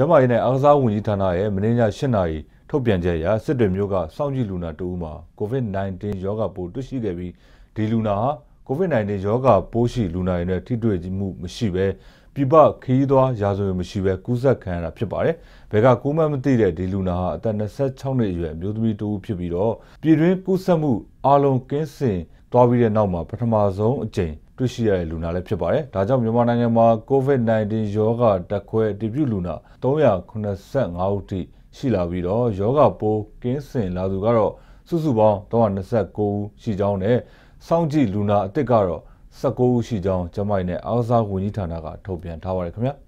ကျမရေးနဲ့အားကစားဝန်ကြီးဌာနရဲ့မင်းညာ၈နာရီထုတ်ပြန်ချက်အရစစ်တွေမျိုးကစောင့်ကြည့်လူနာတဦးမှာ COVID-19 ရောဂါပိုးတွေ့ရှိခဲ့ပြီးဒီလူနာဟာ COVID-19 ရောဂါပိုးရှိလူနာတွေနဲ့ထိတွေ့မှုမရှိဘဲပြပခီးသွွားရာဇဝင်မရှိဘဲကူးစက်ခံရတာဖြစ်ပါတယ်။ဘယ်ကကူးမှန်းမသိတဲ့ဒီလူနာဟာအသက်26နှစ်အရွယ်အမျိုးသမီးတဦးဖြစ်ပြီးတော့ပြည်တွင်းကူးစက်မှုအလုံးကင်းစင်သွားပြီးတဲ့နောက်မှာပထမဆုံးအကြိမ်တွေ့ရှိရတဲ့လူနာလည်းဖြစ်ပါတယ်။ဒါကြောင့်မြန်မာနိုင်ငံမှာ COVID-19 ရောဂါတက်ခွဲအတည်ပြုလူနာ385ဦးထိရှိလာပြီးတော့ရောဂါပိုးကင်းစင်လာသူကတော့စုစုပေါင်း329ဦးရှိကြောင်းနဲ့စောင့်ကြည့်လူနာအသစ်ကတော့19ဦးရှိကြောင်းကျမိုင်းနဲ့အောက်စားဝန်ကြီးဌာနကထုတ်ပြန်ထားပါတယ်ခင်ဗျာ။